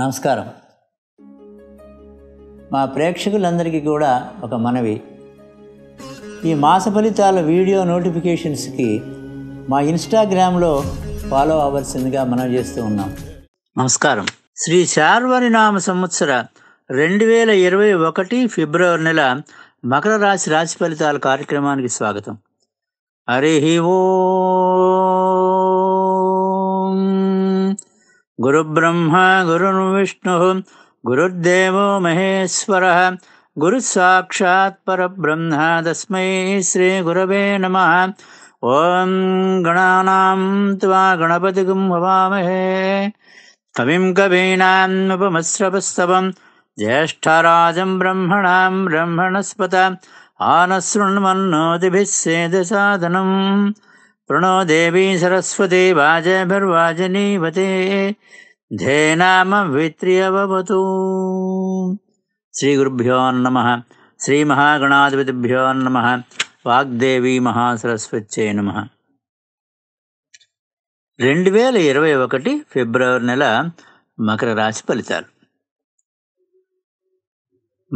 నమస్కారం మా ప్రేక్షకులందరికీ కూడా ఒక మనవి ఈ మాస ఫలితాల వీడియో నోటిఫికేషన్స్కి మా ఇన్స్టాగ్రామ్లో ఫాలో అవ్వాల్సిందిగా మనం చేస్తూ ఉన్నాం నమస్కారం శ్రీ శార్వరి నామ సంవత్సర రెండు వేల ఇరవై ఒకటి ఫిబ్రవరి నెల మకర రాశి రాశి ఫలితాల కార్యక్రమానికి స్వాగతం హరి ఓ गुरुब्रह्मा गुरुर्विष्णुः गुरुर्देवो महेश्वरः परब्रह्म तस्मै श्रीगुरवे नमः ॐ गणानां त्वा गणपतिगुम्भवामहे कविम् कवीनामुपमत्स्रपस्तवम् ज्येष्ठराजं ब्रह्मणां ब्रह्मणस्पत आनशृण्वन्नोतिभिः सेदसाधनम् प्रणो देवी सरस्वती శ్రీ ध्येनामवित्र्यवतु श्रीगुरुभ्यो नमः श्रीमहागणाधिपतिभ्यो నమ వాగ్దేవీ మహాసరస్వత్యే నమ రెండు వేల ఇరవై ఒకటి ఫిబ్రవరి నెల మకర రాశి ఫలితాలు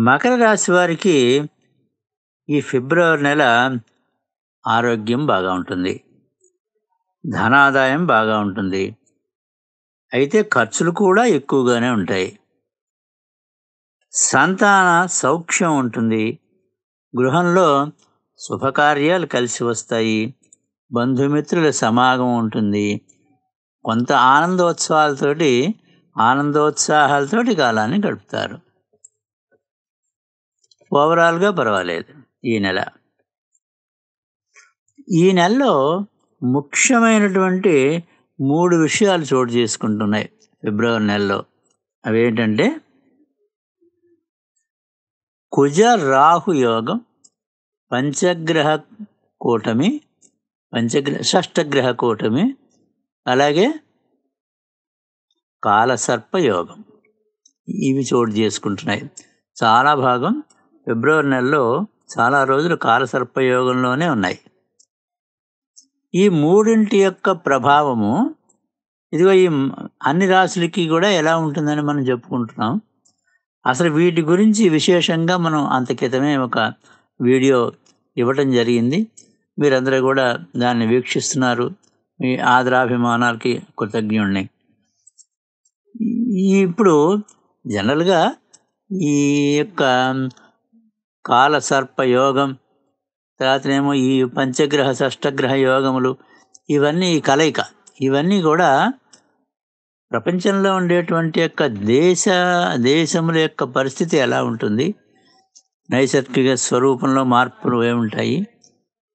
మకర రాశి వారికి ఈ ఫిబ్రవరి నెల ఆరోగ్యం బాగా ఉంటుంది ధనాదాయం బాగా ఉంటుంది అయితే ఖర్చులు కూడా ఎక్కువగానే ఉంటాయి సంతాన సౌఖ్యం ఉంటుంది గృహంలో శుభకార్యాలు కలిసి వస్తాయి బంధుమిత్రుల సమాగం ఉంటుంది కొంత ఆనందోత్సవాలతోటి ఆనందోత్సాహాలతోటి కాలాన్ని గడుపుతారు ఓవరాల్గా పర్వాలేదు ఈ నెల ఈ నెలలో ముఖ్యమైనటువంటి మూడు విషయాలు చోటు చేసుకుంటున్నాయి ఫిబ్రవరి నెలలో అవి ఏంటంటే కుజ రాహు యోగం పంచగ్రహ కూటమి పంచగ్రహ షష్టగ్రహ కూటమి అలాగే కాలసర్ప యోగం ఇవి చోటు చేసుకుంటున్నాయి చాలా భాగం ఫిబ్రవరి నెలలో చాలా రోజులు కాలసర్ప యోగంలోనే ఉన్నాయి ఈ మూడింటి యొక్క ప్రభావము ఇదిగో ఈ అన్ని రాశులకి కూడా ఎలా ఉంటుందని మనం చెప్పుకుంటున్నాం అసలు వీటి గురించి విశేషంగా మనం అంతకితమే ఒక వీడియో ఇవ్వటం జరిగింది మీరందరూ కూడా దాన్ని వీక్షిస్తున్నారు మీ ఆదరాభిమానాలకి కృతజ్ఞుణ్ణి ఇప్పుడు జనరల్గా ఈ యొక్క కాల సర్పయోగం తర్వాతనేమో ఈ పంచగ్రహ షష్టగ్రహ యోగములు ఇవన్నీ కలయిక ఇవన్నీ కూడా ప్రపంచంలో ఉండేటువంటి యొక్క దేశ దేశముల యొక్క పరిస్థితి ఎలా ఉంటుంది నైసర్గిక స్వరూపంలో మార్పులు ఏముంటాయి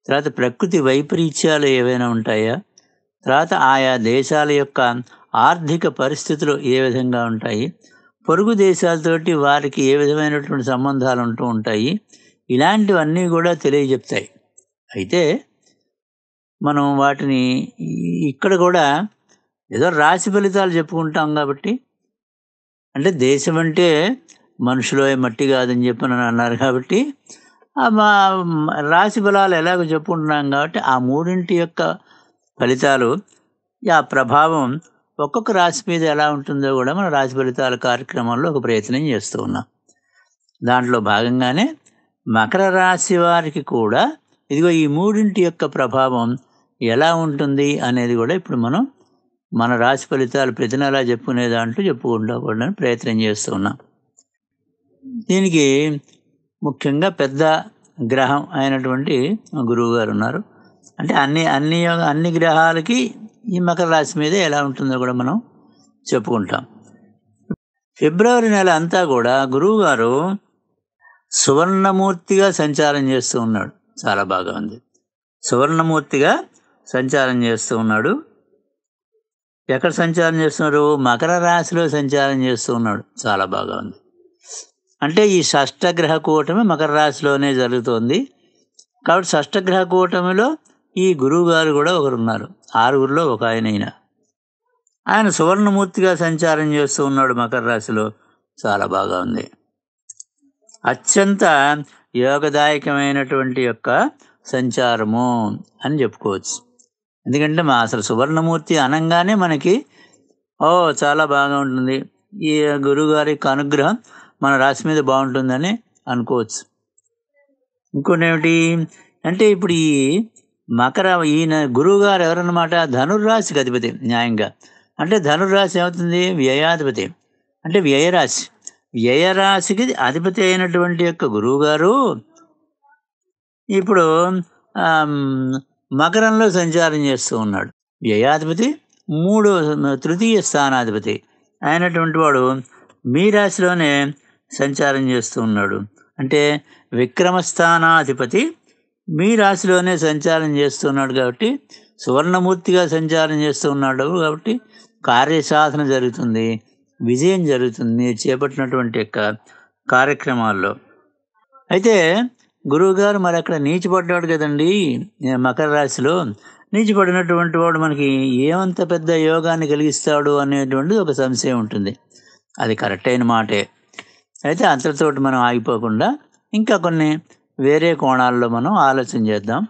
తర్వాత ప్రకృతి వైపరీత్యాలు ఏవైనా ఉంటాయా తర్వాత ఆయా దేశాల యొక్క ఆర్థిక పరిస్థితులు ఏ విధంగా ఉంటాయి పొరుగు దేశాలతోటి వారికి ఏ విధమైనటువంటి సంబంధాలు ఉంటూ ఉంటాయి ఇలాంటివన్నీ కూడా తెలియజెప్తాయి అయితే మనం వాటిని ఇక్కడ కూడా ఏదో రాశి ఫలితాలు చెప్పుకుంటాం కాబట్టి అంటే దేశం అంటే మనుషులో మట్టి కాదని చెప్పి నన్ను అన్నారు కాబట్టి మా రాశి ఫలాలు ఎలాగో చెప్పుకుంటున్నాం కాబట్టి ఆ మూడింటి యొక్క ఫలితాలు ఆ ప్రభావం ఒక్కొక్క రాశి మీద ఎలా ఉంటుందో కూడా మనం రాశి ఫలితాల కార్యక్రమంలో ఒక ప్రయత్నం చేస్తూ ఉన్నాం దాంట్లో భాగంగానే మకర రాశి వారికి కూడా ఇదిగో ఈ మూడింటి యొక్క ప్రభావం ఎలా ఉంటుంది అనేది కూడా ఇప్పుడు మనం మన రాశి ఫలితాలు ప్రతి నెలా చెప్పుకునే దాంట్లో చెప్పుకుంటాకూడదని ప్రయత్నం చేస్తున్నాం దీనికి ముఖ్యంగా పెద్ద గ్రహం అయినటువంటి గురువు గారు ఉన్నారు అంటే అన్ని అన్ని అన్ని గ్రహాలకి ఈ మకర రాశి మీద ఎలా ఉంటుందో కూడా మనం చెప్పుకుంటాం ఫిబ్రవరి నెల అంతా కూడా గురువుగారు సువర్ణమూర్తిగా సంచారం చేస్తూ ఉన్నాడు చాలా బాగా ఉంది సువర్ణమూర్తిగా సంచారం చేస్తూ ఉన్నాడు ఎక్కడ సంచారం చేస్తున్నారు మకర రాశిలో సంచారం చేస్తూ ఉన్నాడు చాలా బాగా ఉంది అంటే ఈ షష్టగ్రహ కూటమి మకర రాశిలోనే జరుగుతోంది కాబట్టి షష్టగ్రహ కూటమిలో ఈ గురువు గారు కూడా ఒకరు ఉన్నారు ఆరుగురిలో ఒక ఆయన అయిన ఆయన సువర్ణమూర్తిగా సంచారం చేస్తూ ఉన్నాడు మకర రాశిలో చాలా బాగా ఉంది అత్యంత యోగదాయకమైనటువంటి యొక్క సంచారము అని చెప్పుకోవచ్చు ఎందుకంటే మా అసలు సువర్ణమూర్తి అనంగానే మనకి ఓ చాలా బాగా ఉంటుంది ఈ గురువుగారి యొక్క అనుగ్రహం మన రాశి మీద బాగుంటుందని అనుకోవచ్చు ఇంకోటి ఏమిటి అంటే ఇప్పుడు ఈ మకర ఈయన గురువుగారు ఎవరన్నమాట ధనుర్రాశికి అధిపతి న్యాయంగా అంటే ధనుర్రాశి ఏమవుతుంది వ్యయాధిపతి అంటే వ్యయరాశి వ్యయరాశికి అధిపతి అయినటువంటి యొక్క గురువు గారు ఇప్పుడు మకరంలో సంచారం చేస్తూ ఉన్నాడు వ్యయాధిపతి మూడో తృతీయ స్థానాధిపతి అయినటువంటి వాడు మీ రాశిలోనే సంచారం చేస్తూ ఉన్నాడు అంటే విక్రమస్థానాధిపతి మీ రాశిలోనే సంచారం చేస్తున్నాడు కాబట్టి సువర్ణమూర్తిగా సంచారం చేస్తూ ఉన్నాడు కాబట్టి కార్యసాధన జరుగుతుంది విజయం జరుగుతుంది మీరు చేపట్టినటువంటి యొక్క కార్యక్రమాల్లో అయితే గురువుగారు మరి అక్కడ పడ్డాడు కదండి మకర రాశిలో నీచిపడినటువంటి వాడు మనకి ఏమంత పెద్ద యోగాన్ని కలిగిస్తాడు అనేటువంటిది ఒక సంశయం ఉంటుంది అది కరెక్ట్ అయిన మాటే అయితే అంతటితోటి మనం ఆగిపోకుండా ఇంకా కొన్ని వేరే కోణాల్లో మనం ఆలోచన చేద్దాం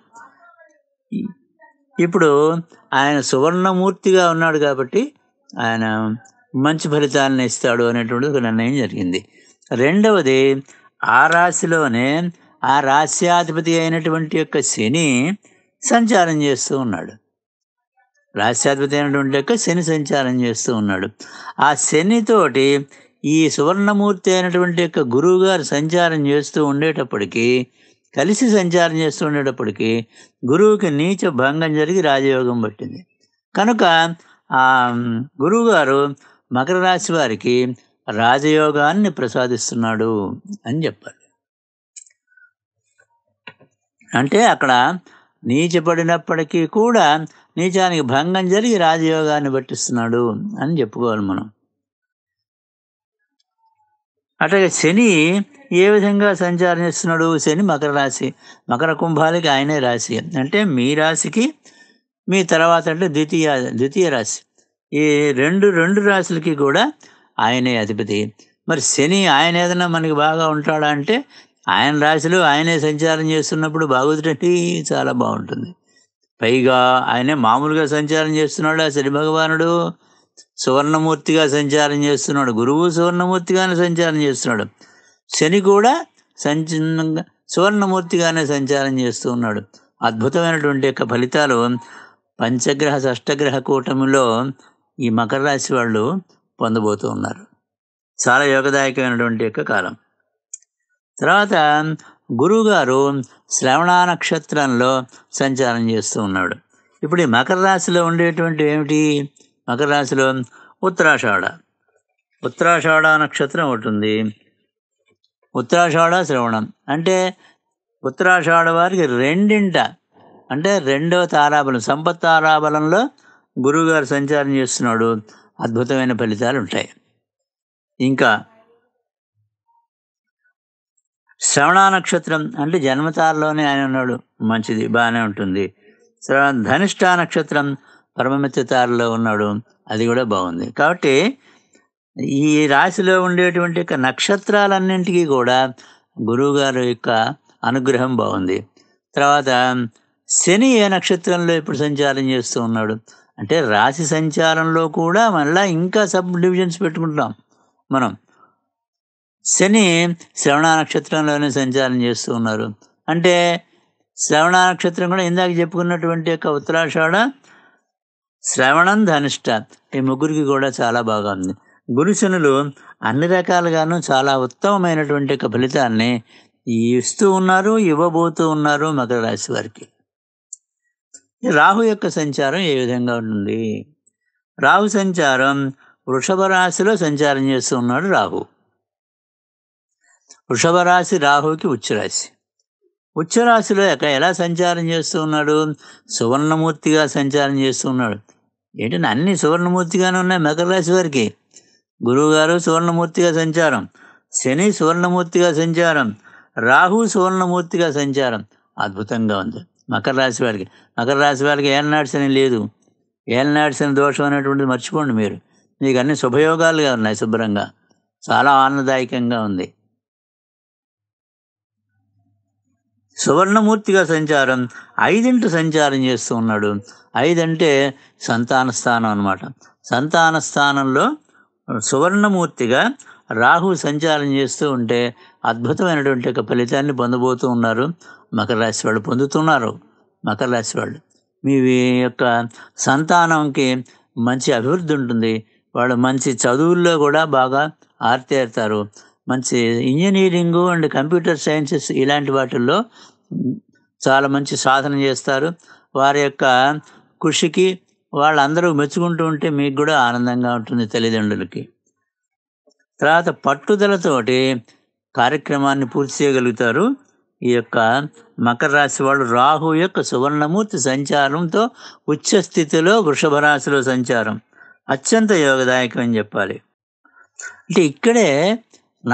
ఇప్పుడు ఆయన సువర్ణమూర్తిగా ఉన్నాడు కాబట్టి ఆయన మంచి ఫలితాలను ఇస్తాడు అనేటువంటి ఒక నిర్ణయం జరిగింది రెండవది ఆ రాశిలోనే ఆ రాశ్యాధిపతి అయినటువంటి యొక్క శని సంచారం చేస్తూ ఉన్నాడు రాశ్యాధిపతి అయినటువంటి యొక్క శని సంచారం చేస్తూ ఉన్నాడు ఆ శనితోటి ఈ సువర్ణమూర్తి అయినటువంటి యొక్క గురువు గారు సంచారం చేస్తూ ఉండేటప్పటికీ కలిసి సంచారం చేస్తూ ఉండేటప్పటికీ గురువుకి నీచ భంగం జరిగి రాజయోగం పట్టింది కనుక గురువుగారు మకర రాశి వారికి రాజయోగాన్ని ప్రసాదిస్తున్నాడు అని చెప్పాలి అంటే అక్కడ నీచపడినప్పటికీ కూడా నీచానికి భంగం జరిగి రాజయోగాన్ని పట్టిస్తున్నాడు అని చెప్పుకోవాలి మనం అట్లాగే శని ఏ విధంగా సంచారం చేస్తున్నాడు శని మకర రాశి మకర కుంభాలకి ఆయనే రాశి అంటే మీ రాశికి మీ తర్వాత అంటే ద్వితీయ ద్వితీయ రాశి ఈ రెండు రెండు రాశులకి కూడా ఆయనే అధిపతి మరి శని ఆయన ఏదైనా మనకి బాగా ఉంటాడా అంటే ఆయన రాశులు ఆయనే సంచారం చేస్తున్నప్పుడు బాగుతుంది చాలా బాగుంటుంది పైగా ఆయనే మామూలుగా సంచారం చేస్తున్నాడు ఆ శని భగవానుడు సువర్ణమూర్తిగా సంచారం చేస్తున్నాడు గురువు సువర్ణమూర్తిగానే సంచారం చేస్తున్నాడు శని కూడా సంచ సువర్ణమూర్తిగానే సంచారం చేస్తూ ఉన్నాడు అద్భుతమైనటువంటి యొక్క ఫలితాలు పంచగ్రహ షష్టగ్రహ కూటమిలో ఈ మకర రాశి వాళ్ళు పొందబోతూ ఉన్నారు చాలా యోగదాయకమైనటువంటి యొక్క కాలం తర్వాత గురువుగారు శ్రవణ నక్షత్రంలో సంచారం చేస్తూ ఉన్నాడు ఇప్పుడు ఈ మకర రాశిలో ఉండేటువంటి ఏమిటి మకర రాశిలో ఉత్తరాషాఢ ఉత్తరాషాఢ నక్షత్రం ఒకటి ఉంది ఉత్తరాషాఢ శ్రవణం అంటే ఉత్తరాషాఢ వారికి రెండింట అంటే రెండవ తారాబలం సంపత్ తారాబలంలో గురువుగారు సంచారం చేస్తున్నాడు అద్భుతమైన ఫలితాలు ఉంటాయి ఇంకా శ్రవణ నక్షత్రం అంటే జన్మతారలోనే ఆయన ఉన్నాడు మంచిది బాగానే ఉంటుంది శ్రవణ ధనిష్ట నక్షత్రం పరమమిత్రతారలో ఉన్నాడు అది కూడా బాగుంది కాబట్టి ఈ రాశిలో ఉండేటువంటి యొక్క నక్షత్రాలన్నింటికీ కూడా గురువుగారు యొక్క అనుగ్రహం బాగుంది తర్వాత శని ఏ నక్షత్రంలో ఇప్పుడు సంచారం చేస్తూ ఉన్నాడు అంటే రాశి సంచారంలో కూడా మళ్ళీ ఇంకా సబ్ డివిజన్స్ పెట్టుకుంటాం మనం శని శ్రవణ నక్షత్రంలోనే సంచారం చేస్తూ ఉన్నారు అంటే శ్రవణ నక్షత్రం కూడా ఇందాక చెప్పుకున్నటువంటి యొక్క ఉత్తరాషాఢ శ్రవణం ధనిష్ట ఈ ముగ్గురికి కూడా చాలా బాగా ఉంది గురుశనులు అన్ని రకాలుగాను చాలా ఉత్తమమైనటువంటి యొక్క ఫలితాన్ని ఇస్తూ ఉన్నారు ఇవ్వబోతూ ఉన్నారు మకర రాశి వారికి రాహు యొక్క సంచారం ఏ విధంగా ఉంటుంది రాహు సంచారం వృషభ రాశిలో సంచారం చేస్తూ ఉన్నాడు రాహు వృషభ రాశి రాహుకి ఉచ్చరాశి ఉచ్చరాశిలో ఎక్కడ ఎలా సంచారం చేస్తూ ఉన్నాడు సువర్ణమూర్తిగా సంచారం చేస్తూ ఉన్నాడు ఏంటంటే అన్ని సువర్ణమూర్తిగానే ఉన్నాయి మకర రాశి వారికి గురువుగారు సువర్ణమూర్తిగా సంచారం శని సువర్ణమూర్తిగా సంచారం రాహు సువర్ణమూర్తిగా సంచారం అద్భుతంగా ఉంది మకర రాశి వారికి మకర రాశి వారికి ఏలనాడ్స్ లేదు ఏలనాడ్స్ అని దోషం అనేటువంటిది మర్చిపోండి మీరు మీకు అన్ని శుభయోగాలుగా ఉన్నాయి శుభ్రంగా చాలా ఆనందదాయకంగా ఉంది సువర్ణమూర్తిగా సంచారం ఐదింటి సంచారం చేస్తూ ఉన్నాడు ఐదంటే సంతాన స్థానం అనమాట సంతాన స్థానంలో సువర్ణమూర్తిగా రాహు సంచారం చేస్తూ ఉంటే అద్భుతమైనటువంటి ఒక ఫలితాన్ని పొందబోతూ ఉన్నారు మకర రాశి వాళ్ళు పొందుతున్నారు మకర రాశి వాళ్ళు మీ యొక్క సంతానంకి మంచి అభివృద్ధి ఉంటుంది వాళ్ళు మంచి చదువుల్లో కూడా బాగా ఆర్తేరుతారు మంచి ఇంజనీరింగు అండ్ కంప్యూటర్ సైన్సెస్ ఇలాంటి వాటిల్లో చాలా మంచి సాధన చేస్తారు వారి యొక్క కృషికి వాళ్ళందరూ మెచ్చుకుంటూ ఉంటే మీకు కూడా ఆనందంగా ఉంటుంది తల్లిదండ్రులకి తర్వాత పట్టుదలతోటి కార్యక్రమాన్ని పూర్తి చేయగలుగుతారు ఈ యొక్క మకర రాశి వాళ్ళు రాహు యొక్క సువర్ణమూర్తి సంచారంతో ఉచ్చ స్థితిలో వృషభ రాశిలో సంచారం అత్యంత యోగదాయకం అని చెప్పాలి అంటే ఇక్కడే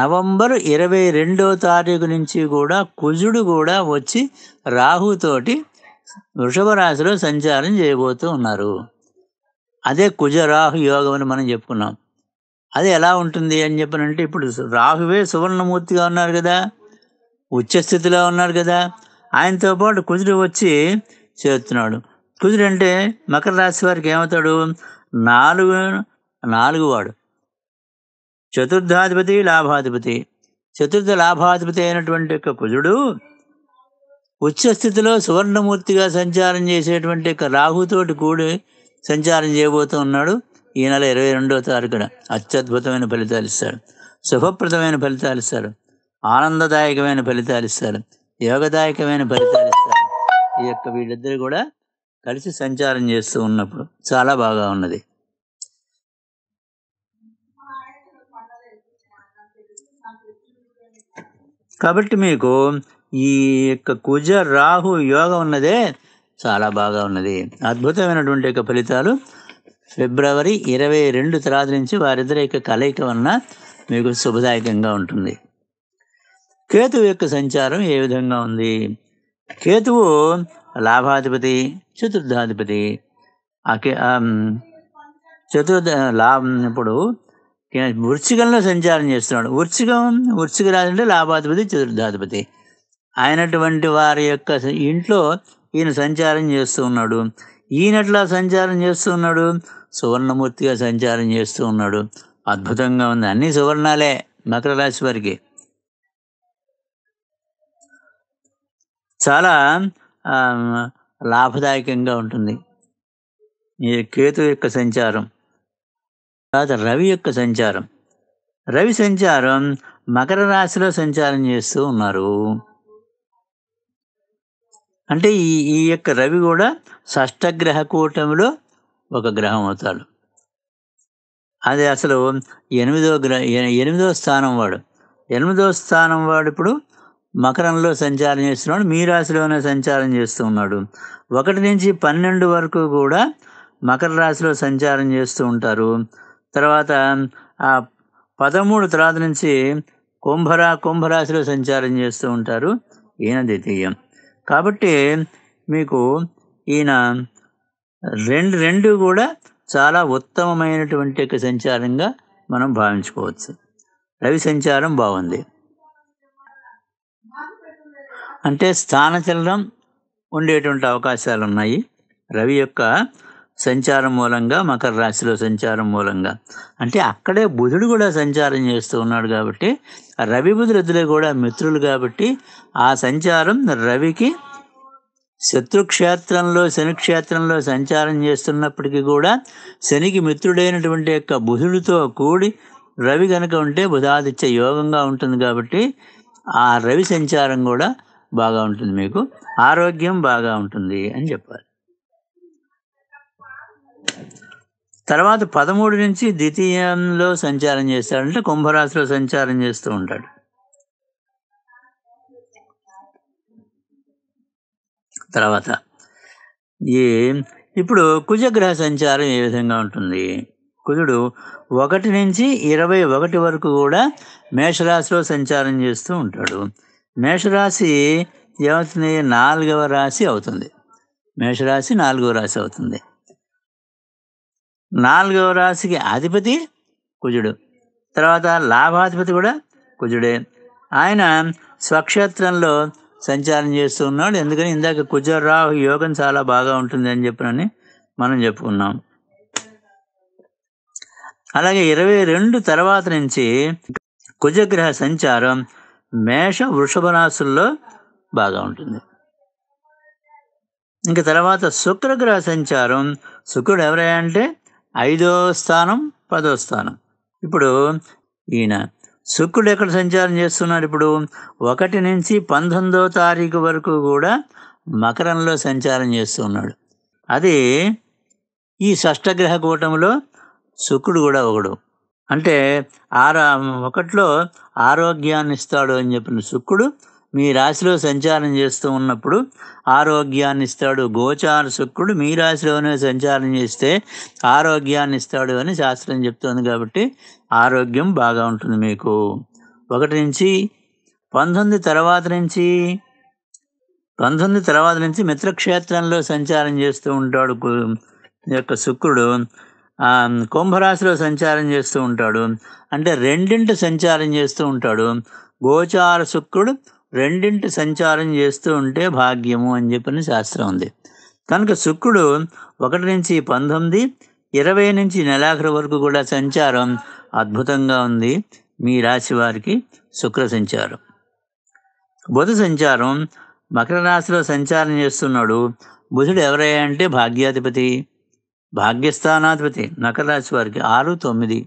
నవంబర్ ఇరవై రెండో తారీఖు నుంచి కూడా కుజుడు కూడా వచ్చి రాహుతోటి వృషభ రాశిలో సంచారం చేయబోతూ ఉన్నారు అదే కుజరాహు యోగం అని మనం చెప్పుకున్నాం అది ఎలా ఉంటుంది అని చెప్పనంటే ఇప్పుడు రాహువే సువర్ణమూర్తిగా ఉన్నారు కదా ఉచ్చస్థితిలో ఉన్నాడు కదా ఆయనతో పాటు కుజుడు వచ్చి చేరుతున్నాడు కుజుడు అంటే మకర రాశి వారికి ఏమవుతాడు నాలుగు నాలుగు వాడు చతుర్థాధిపతి లాభాధిపతి చతుర్థ లాభాధిపతి అయినటువంటి యొక్క కుజుడు ఉచ్చస్థితిలో సువర్ణమూర్తిగా సంచారం చేసేటువంటి యొక్క రాహుతోటి కూడి సంచారం చేయబోతూ ఉన్నాడు ఈ నెల ఇరవై రెండవ తారీఖున అత్యద్భుతమైన ఫలితాలు ఇస్తాడు శుభప్రదమైన ఫలితాలు ఇస్తాడు ఆనందదాయకమైన ఫలితాలు ఇస్తారు యోగదాయకమైన ఫలితాలు ఇస్తారు ఈ యొక్క వీళ్ళిద్దరు కూడా కలిసి సంచారం చేస్తూ ఉన్నప్పుడు చాలా బాగా ఉన్నది కాబట్టి మీకు ఈ యొక్క కుజ రాహు యోగం ఉన్నదే చాలా బాగా ఉన్నది అద్భుతమైనటువంటి యొక్క ఫలితాలు ఫిబ్రవరి ఇరవై రెండు తర్వాత నుంచి వారిద్దరి యొక్క కలయిక వలన మీకు శుభదాయకంగా ఉంటుంది కేతువు యొక్క సంచారం ఏ విధంగా ఉంది కేతువు లాభాధిపతి చతుర్థాధిపతి చతుర్థ లాభం ఇప్పుడు వృచ్చికంలో సంచారం చేస్తున్నాడు వృచ్చికం వృచ్చిక రాజు అంటే లాభాధిపతి చతుర్థాధిపతి అయినటువంటి వారి యొక్క ఇంట్లో ఈయన సంచారం చేస్తూ ఉన్నాడు ఈయనట్లా సంచారం చేస్తూ ఉన్నాడు సువర్ణమూర్తిగా సంచారం చేస్తూ ఉన్నాడు అద్భుతంగా ఉంది అన్ని సువర్ణాలే మకర రాశి వారికి చాలా లాభదాయకంగా ఉంటుంది ఈ కేతు యొక్క సంచారం తర్వాత రవి యొక్క సంచారం రవి సంచారం మకర రాశిలో సంచారం చేస్తూ ఉన్నారు అంటే ఈ ఈ యొక్క రవి కూడా షష్టగ్రహ కూటమిలో ఒక గ్రహం అవుతాడు అది అసలు ఎనిమిదో గ్రహ ఎనిమిదో స్థానం వాడు ఎనిమిదో స్థానం వాడు ఇప్పుడు మకరంలో సంచారం చేస్తున్నాడు మీ రాశిలోనే సంచారం చేస్తూ ఉన్నాడు ఒకటి నుంచి పన్నెండు వరకు కూడా మకర రాశిలో సంచారం చేస్తూ ఉంటారు తర్వాత ఆ పదమూడు తర్వాత నుంచి కుంభరా కుంభరాశిలో సంచారం చేస్తూ ఉంటారు ఈయన ద్వితీయం కాబట్టి మీకు ఈయన రెండు రెండు కూడా చాలా ఉత్తమమైనటువంటి సంచారంగా మనం భావించుకోవచ్చు రవి సంచారం బాగుంది అంటే స్థానచలనం ఉండేటువంటి అవకాశాలు ఉన్నాయి రవి యొక్క సంచారం మూలంగా మకర రాశిలో సంచారం మూలంగా అంటే అక్కడే బుధుడు కూడా సంచారం చేస్తూ ఉన్నాడు కాబట్టి రవి బుధుడు కూడా మిత్రులు కాబట్టి ఆ సంచారం రవికి శత్రుక్షేత్రంలో శనిక్షేత్రంలో సంచారం చేస్తున్నప్పటికీ కూడా శనికి మిత్రుడైనటువంటి యొక్క బుధుడితో కూడి రవి కనుక ఉంటే బుధాదిత్య యోగంగా ఉంటుంది కాబట్టి ఆ రవి సంచారం కూడా బాగా ఉంటుంది మీకు ఆరోగ్యం బాగా ఉంటుంది అని చెప్పాలి తర్వాత పదమూడు నుంచి ద్వితీయంలో సంచారం చేస్తాడంటే కుంభరాశిలో సంచారం చేస్తూ ఉంటాడు తర్వాత ఈ ఇప్పుడు కుజగ్రహ సంచారం ఏ విధంగా ఉంటుంది కుజుడు ఒకటి నుంచి ఇరవై ఒకటి వరకు కూడా మేషరాశిలో సంచారం చేస్తూ ఉంటాడు మేషరాశి ఏమవుతుంది నాలుగవ రాశి అవుతుంది మేషరాశి నాలుగవ రాశి అవుతుంది నాలుగవ రాశికి అధిపతి కుజుడు తర్వాత లాభాధిపతి కూడా కుజుడే ఆయన స్వక్షేత్రంలో సంచారం చేస్తూ ఉన్నాడు ఎందుకని ఇందాక కుజరావు యోగం చాలా బాగా ఉంటుంది అని చెప్పినని మనం చెప్పుకున్నాం అలాగే ఇరవై రెండు తర్వాత నుంచి కుజగ్రహ సంచారం మేష వృషభ రాశుల్లో బాగా ఉంటుంది ఇంకా తర్వాత శుక్రగ్రహ సంచారం శుక్రుడు ఎవరై అంటే ఐదో స్థానం పదో స్థానం ఇప్పుడు ఈయన శుక్రుడు ఎక్కడ సంచారం చేస్తున్నాడు ఇప్పుడు ఒకటి నుంచి పంతొమ్మిదో తారీఖు వరకు కూడా మకరంలో సంచారం చేస్తున్నాడు అది ఈ షష్టగ్రహ కూటమిలో శుక్రుడు కూడా ఒకడు అంటే ఆరా ఒకట్లో ఆరోగ్యాన్ని ఇస్తాడు అని చెప్పిన శుక్రుడు మీ రాశిలో సంచారం చేస్తూ ఉన్నప్పుడు ఆరోగ్యాన్ని ఇస్తాడు గోచార శుక్రుడు మీ రాశిలోనే సంచారం చేస్తే ఆరోగ్యాన్ని ఇస్తాడు అని శాస్త్రం చెప్తోంది కాబట్టి ఆరోగ్యం బాగా ఉంటుంది మీకు ఒకటి నుంచి పంతొమ్మిది తర్వాత నుంచి పంతొమ్మిది తర్వాత నుంచి మిత్రక్షేత్రంలో సంచారం చేస్తూ ఉంటాడు యొక్క శుక్రుడు కుంభరాశిలో సంచారం చేస్తూ ఉంటాడు అంటే రెండింటి సంచారం చేస్తూ ఉంటాడు గోచార శుక్రుడు రెండింటి సంచారం చేస్తూ ఉంటే భాగ్యము అని చెప్పిన శాస్త్రం ఉంది కనుక శుక్రుడు ఒకటి నుంచి పంతొమ్మిది ఇరవై నుంచి నెలాఖరు వరకు కూడా సంచారం అద్భుతంగా ఉంది మీ రాశి వారికి శుక్ర సంచారం బుధ సంచారం మకర రాశిలో సంచారం చేస్తున్నాడు బుధుడు ఎవరయ్యా అంటే భాగ్యాధిపతి భాగ్యస్థానాధిపతి మకర రాశి వారికి ఆరు తొమ్మిది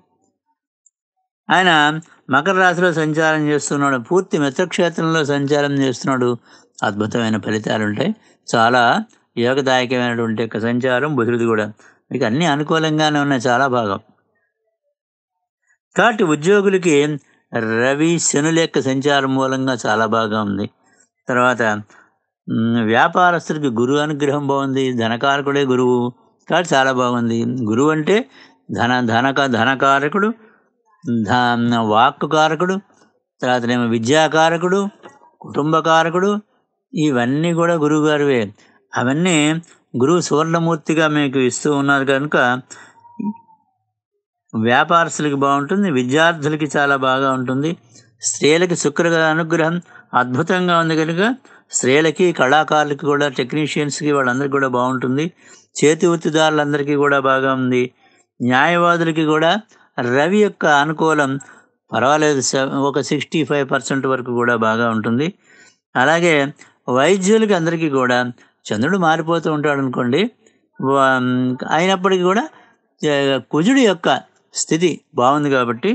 ఆయన మకర రాశిలో సంచారం చేస్తున్నాడు పూర్తి మిత్రక్షేత్రంలో సంచారం చేస్తున్నాడు అద్భుతమైన ఫలితాలు ఉంటాయి చాలా యోగదాయకమైనటువంటి యొక్క సంచారం బుధుడిది కూడా మీకు అన్నీ అనుకూలంగానే ఉన్నాయి చాలా భాగం కాబట్టి ఉద్యోగులకి రవి శనుల యొక్క సంచారం మూలంగా చాలా బాగా ఉంది తర్వాత వ్యాపారస్తుడికి గురువు అనుగ్రహం బాగుంది ధనకారకుడే గురువు కాదు చాలా బాగుంది గురువు అంటే ధన ధనక ధనకారకుడు వాక్కు కారకుడు తర్వాత ఏమో విద్యాకారకుడు కుటుంబకారకుడు ఇవన్నీ కూడా గురువుగారువే అవన్నీ గురువు సువర్ణమూర్తిగా మీకు ఇస్తూ ఉన్నారు కనుక వ్యాపారస్తులకి బాగుంటుంది విద్యార్థులకి చాలా బాగా ఉంటుంది స్త్రీలకి శుక్ర అనుగ్రహం అద్భుతంగా ఉంది కనుక స్త్రీలకి కళాకారులకి కూడా టెక్నీషియన్స్కి వాళ్ళందరికీ కూడా బాగుంటుంది చేతి వృత్తిదారులందరికీ కూడా బాగా ఉంది న్యాయవాదులకి కూడా రవి యొక్క అనుకూలం పర్వాలేదు ఒక సిక్స్టీ ఫైవ్ పర్సెంట్ వరకు కూడా బాగా ఉంటుంది అలాగే వైద్యులకి అందరికీ కూడా చంద్రుడు మారిపోతూ ఉంటాడు అనుకోండి అయినప్పటికీ కూడా కుజుడి యొక్క స్థితి బాగుంది కాబట్టి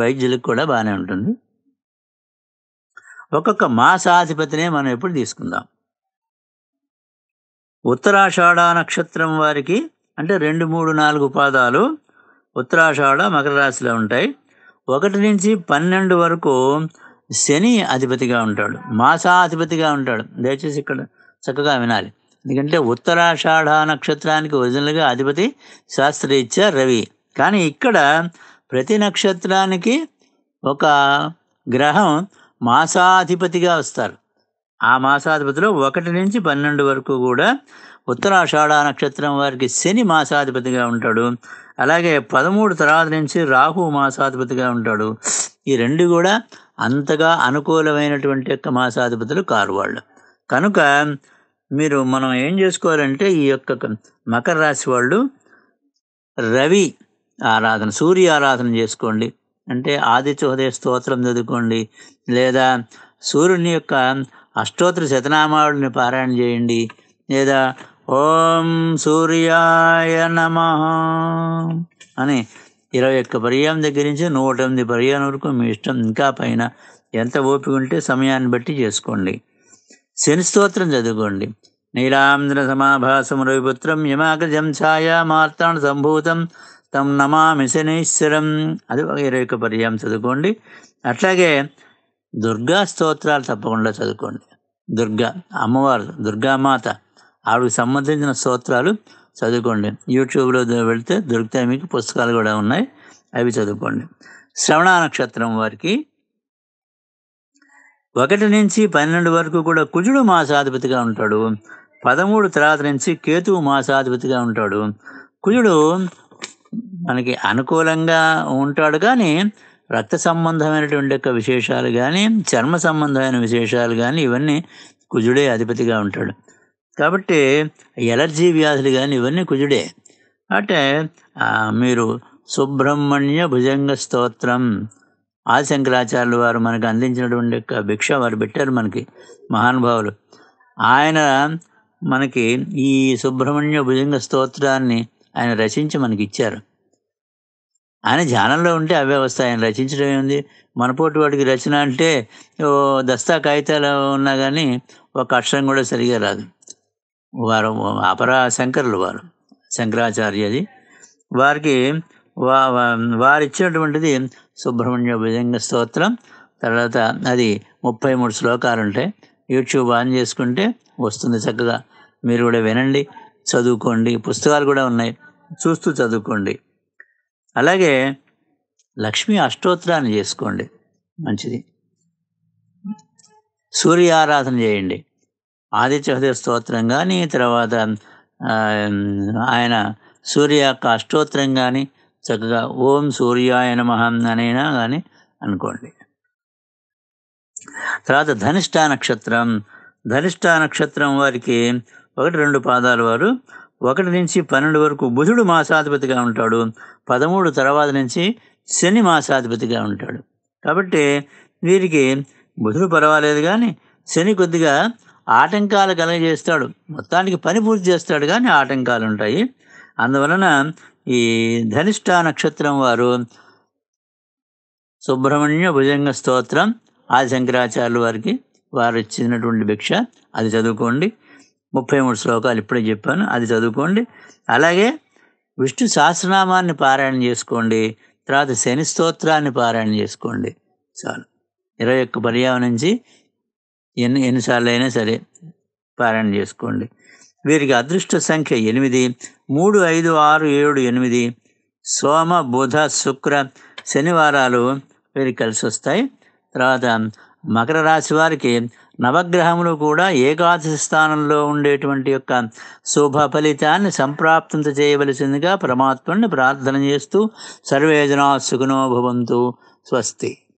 వైద్యులకు కూడా బాగానే ఉంటుంది ఒక్కొక్క మాసాధిపతినే మనం ఎప్పుడు తీసుకుందాం ఉత్తరాషాఢ నక్షత్రం వారికి అంటే రెండు మూడు నాలుగు పాదాలు ఉత్తరాషాఢ మకర రాశిలో ఉంటాయి ఒకటి నుంచి పన్నెండు వరకు శని అధిపతిగా ఉంటాడు మాసాధిపతిగా ఉంటాడు దయచేసి ఇక్కడ చక్కగా వినాలి ఎందుకంటే ఉత్తరాషాఢ నక్షత్రానికి ఒరిజినల్గా అధిపతి శాస్త్రరీత్యా రవి కానీ ఇక్కడ ప్రతి నక్షత్రానికి ఒక గ్రహం మాసాధిపతిగా వస్తారు ఆ మాసాధిపతిలో ఒకటి నుంచి పన్నెండు వరకు కూడా ఉత్తరాషాఢ నక్షత్రం వారికి శని మాసాధిపతిగా ఉంటాడు అలాగే పదమూడు తర్వాత నుంచి రాహు మాసాధిపతిగా ఉంటాడు ఈ రెండు కూడా అంతగా అనుకూలమైనటువంటి యొక్క మాసాధిపతులు కారు వాళ్ళు కనుక మీరు మనం ఏం చేసుకోవాలంటే ఈ యొక్క మకర రాశి వాళ్ళు రవి ఆరాధన సూర్య ఆరాధన చేసుకోండి అంటే ఆదిత్యోదయ స్తోత్రం చదువుకోండి లేదా సూర్యుని యొక్క అష్టోత్తర శతనామావుడిని పారాయణ చేయండి లేదా ఓం సూర్యాయ నమ అని ఇరవై ఒక్క పర్యాయం దగ్గర నుంచి నూట ఎనిమిది పర్యాయం వరకు మీ ఇష్టం ఇంకా పైన ఎంత ఓపిక ఉంటే సమయాన్ని బట్టి చేసుకోండి శని స్తోత్రం చదువుకోండి నీలాంధ్ర సమాభాసం రవిపుత్రం యమాగ్రజం ఛాయా మార్తాను సంభూతం తమ్ నమామి మిశనేశ్వరం అది ఒక ఇరవై ఒక్క పర్యాయం చదువుకోండి అట్లాగే దుర్గా స్తోత్రాలు తప్పకుండా చదువుకోండి దుర్గా అమ్మవారు దుర్గామాత ఆవిడకు సంబంధించిన స్తోత్రాలు చదువుకోండి యూట్యూబ్లో వెళితే దొరికితే మీకు పుస్తకాలు కూడా ఉన్నాయి అవి చదువుకోండి శ్రవణ నక్షత్రం వారికి ఒకటి నుంచి పన్నెండు వరకు కూడా కుజుడు మాసాధిపతిగా ఉంటాడు పదమూడు తర్వాత నుంచి కేతువు మాసాధిపతిగా ఉంటాడు కుజుడు మనకి అనుకూలంగా ఉంటాడు కానీ రక్త సంబంధమైనటువంటి యొక్క విశేషాలు కానీ చర్మ సంబంధమైన విశేషాలు కానీ ఇవన్నీ కుజుడే అధిపతిగా ఉంటాడు కాబట్టి ఎలర్జీ వ్యాధులు కానీ ఇవన్నీ కుజుడే అంటే మీరు సుబ్రహ్మణ్య భుజంగ స్తోత్రం ఆది శంకరాచార్యులు వారు మనకు అందించినటువంటి యొక్క భిక్ష వారు పెట్టారు మనకి మహానుభావులు ఆయన మనకి ఈ సుబ్రహ్మణ్య భుజంగ స్తోత్రాన్ని ఆయన రచించి మనకి ఇచ్చారు ఆయన ధ్యానంలో ఉంటే అవే వస్తాయి ఆయన రచించడం ఏముంది మనపోటి వాడికి రచన అంటే ఓ దస్తా కాగితాలు ఉన్నా కానీ ఒక అక్షరం కూడా సరిగా రాదు వారు అపరా శంకరులు వారు శంకరాచార్యది వారికి వా వారు ఇచ్చినటువంటిది సుబ్రహ్మణ్య భుజంగ స్తోత్రం తర్వాత అది ముప్పై మూడు శ్లోకాలు ఉంటాయి యూట్యూబ్ ఆన్ చేసుకుంటే వస్తుంది చక్కగా మీరు కూడా వినండి చదువుకోండి పుస్తకాలు కూడా ఉన్నాయి చూస్తూ చదువుకోండి అలాగే లక్ష్మీ అష్టోత్తరాన్ని చేసుకోండి మంచిది సూర్య ఆరాధన చేయండి ఆదిత్య స్తోత్రం కానీ తర్వాత ఆయన సూర్య యొక్క అష్టోత్తరం కానీ చక్కగా ఓం సూర్యాయన నమ అనైనా కానీ అనుకోండి తర్వాత ధనిష్టా నక్షత్రం ధనిష్టా నక్షత్రం వారికి ఒకటి రెండు పాదాల వారు ఒకటి నుంచి పన్నెండు వరకు బుధుడు మాసాధిపతిగా ఉంటాడు పదమూడు తర్వాత నుంచి శని మాసాధిపతిగా ఉంటాడు కాబట్టి వీరికి బుధుడు పర్వాలేదు కానీ శని కొద్దిగా ఆటంకాలు కలగజేస్తాడు మొత్తానికి పని పూర్తి చేస్తాడు కానీ ఆటంకాలు ఉంటాయి అందువలన ఈ ధనిష్ట నక్షత్రం వారు సుబ్రహ్మణ్య భుజంగ స్తోత్రం ఆది శంకరాచార్యుల వారికి వారు ఇచ్చినటువంటి భిక్ష అది చదువుకోండి ముప్పై మూడు శ్లోకాలు ఇప్పుడే చెప్పాను అది చదువుకోండి అలాగే విష్ణు సహస్రనామాన్ని పారాయణ చేసుకోండి తర్వాత శని స్తోత్రాన్ని పారాయణ చేసుకోండి చాలు ఇరవై ఒక్క పర్యావరణం నుంచి ఎన్ని ఎన్నిసార్లు అయినా సరే పారాయణ చేసుకోండి వీరికి అదృష్ట సంఖ్య ఎనిమిది మూడు ఐదు ఆరు ఏడు ఎనిమిది సోమ బుధ శుక్ర శనివారాలు వీరికి కలిసి వస్తాయి తర్వాత మకర రాశి వారికి నవగ్రహములు కూడా ఏకాదశి స్థానంలో ఉండేటువంటి యొక్క శుభ ఫలితాన్ని సంప్రాప్తం చేయవలసిందిగా పరమాత్మని ప్రార్థన చేస్తూ సర్వేజనా సుఖనోభవంతు స్వస్తి